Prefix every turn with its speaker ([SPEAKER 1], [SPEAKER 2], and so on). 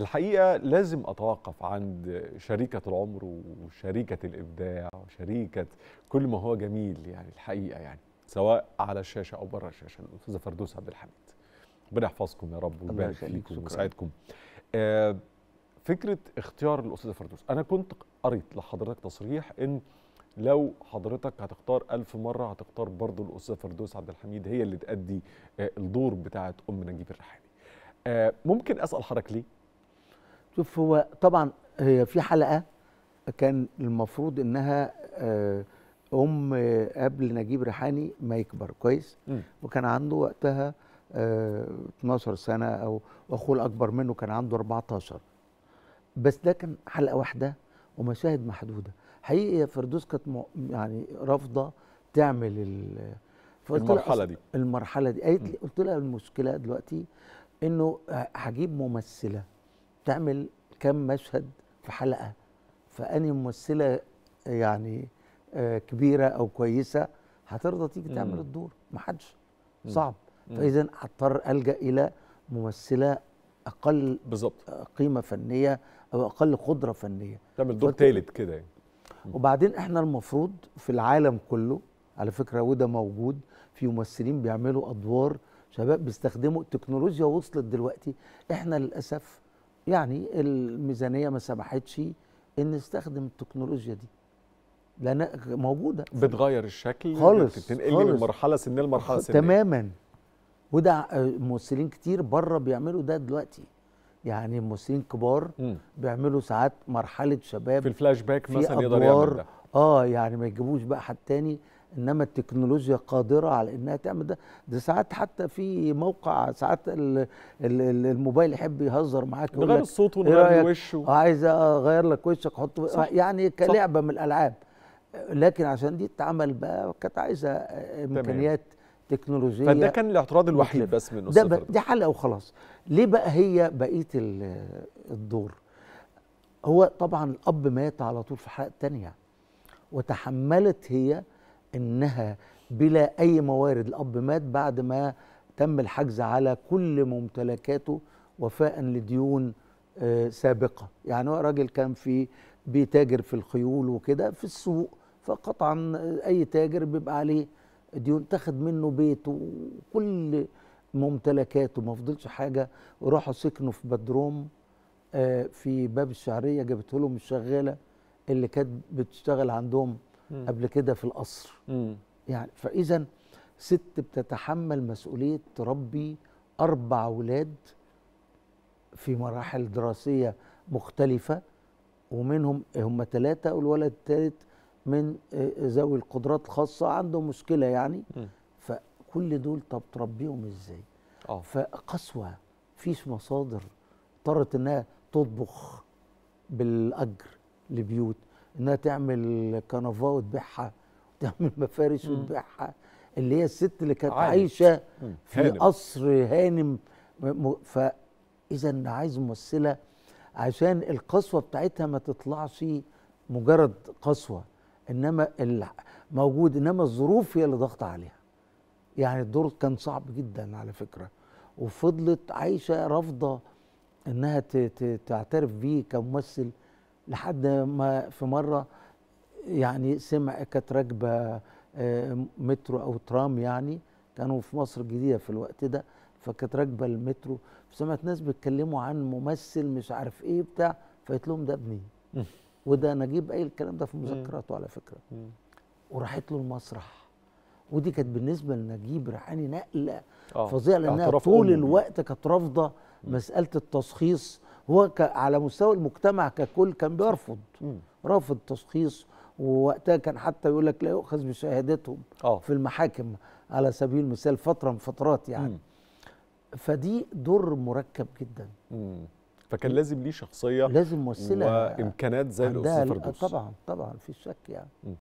[SPEAKER 1] الحقيقة لازم أتوقف عند شريكة العمر وشريكة الإبداع وشريكة كل ما هو جميل يعني الحقيقة يعني سواء على الشاشة أو بره الشاشة الأستاذة فردوس عبد الحميد ربنا يحفظكم يا رب ويبارك فيكم ويسعدكم آه فكرة اختيار الأستاذة فردوس أنا كنت قريت لحضرتك تصريح إن لو حضرتك هتختار ألف مرة هتختار برضو الأستاذة فردوس عبد الحميد هي اللي تأدي آه الدور بتاعت أم نجيب الريحاني آه ممكن أسأل حضرتك ليه؟ شوف هو طبعا هي في حلقه كان المفروض انها آه، ام آه، قبل نجيب ريحاني ما يكبر كويس م. وكان عنده وقتها 12 آه، سنه او واخوه الاكبر منه كان عنده 14 بس ده كان حلقه واحده ومشاهد محدوده حقيقي فردوس كانت يعني رافضه تعمل المرحله دي المرحله دي قالت لي قلت لها المشكله دلوقتي انه هجيب ممثله تعمل كم مشهد في حلقه فاني ممثله يعني آه، كبيره او كويسه هترضى تيجي تعمل الدور ما حدش صعب فاذا هضطر الجا الى ممثله اقل بالظبط آه، قيمه فنيه او اقل قدره فنيه تعمل دور ثالث كده يعني وبعدين احنا المفروض في العالم كله على فكره وده موجود في ممثلين بيعملوا ادوار شباب بيستخدموا التكنولوجيا وصلت دلوقتي احنا للاسف يعني الميزانيه ما سمحتش ان نستخدم التكنولوجيا دي لان موجوده بتغير الشكل خالص بتنقل من مرحله سنيه لمرحله سنيه تماما وده ممثلين كتير بره بيعملوا ده دلوقتي يعني ممثلين كبار م. بيعملوا ساعات مرحله شباب في الفلاش باك مثلا يقدر يعمل ده اه يعني ما يجيبوش بقى حد تاني انما التكنولوجيا قادره على انها تعمل ده ده ساعات حتى في موقع ساعات الـ الـ الـ الموبايل يحب يهزر معاك يقول نغير الصوت إيه ونغير الوش و... آه، عايز اغير لك وشك احط يعني كلعبه من الالعاب لكن عشان دي تتعمل بقى كانت عايزه امكانيات تكنولوجيه فده كان الاعتراض الوحيد بس من ده ده دي حلقه وخلاص ليه بقى هي بقيه الدور هو طبعا الاب مات على طول في حلقه تانية وتحملت هي انها بلا اي موارد الاب مات بعد ما تم الحجز على كل ممتلكاته وفاء لديون آه، سابقه يعني هو راجل كان في بيتاجر في الخيول وكده في السوق فقطعا اي تاجر بيبقى عليه ديون تاخد منه بيته وكل ممتلكاته ما فضلش حاجه راحوا سكنوا في بدروم آه، في باب الشعريه جابته لهم الشغاله اللي كانت بتشتغل عندهم قبل كده في القصر يعني فاذا ست بتتحمل مسؤوليه تربي اربع اولاد في مراحل دراسيه مختلفه ومنهم هم ثلاثه والولد الثالث من آه، آه، ذوي القدرات الخاصه عنده مشكله يعني فكل دول طب تربيهم ازاي؟ اه فقسوه فيش مصادر اضطرت انها تطبخ بالاجر لبيوت انها تعمل كنفاه وتبيعها وتعمل مفارش وتبيعها اللي هي الست اللي كانت عايشه في قصر هانم فاذا عايز ممثله عشان القسوه بتاعتها ما تطلعش مجرد قسوه انما موجود انما الظروف هي اللي ضغط عليها يعني الدور كان صعب جدا على فكره وفضلت عايشه رافضه انها تعترف بيه كممثل لحد ما في مره يعني سمع كانت راكبه آه، مترو او ترام يعني كانوا في مصر الجديده في الوقت ده فكانت راكبه المترو فسمعت ناس بيتكلموا عن ممثل مش عارف ايه بتاع فقلت لهم ده ابني وده نجيب اي الكلام ده في مذكراته على فكره وراحت له المسرح ودي كانت بالنسبه لنجيب ريحاني نقله آه. فظيعه لانها طول الوقت كانت رافضه مساله التشخيص هو على مستوى المجتمع ككل كان بيرفض رافض تشخيص ووقتها كان حتى يقول لك لا يؤخذ بشهادتهم أوه. في المحاكم على سبيل المثال فتره من فترات يعني مم. فدي دور مركب جدا مم. فكان لازم ليه شخصيه لازم ممثله وامكانات زي الاستاذ فردوس طبعا طبعا في شك يعني مم.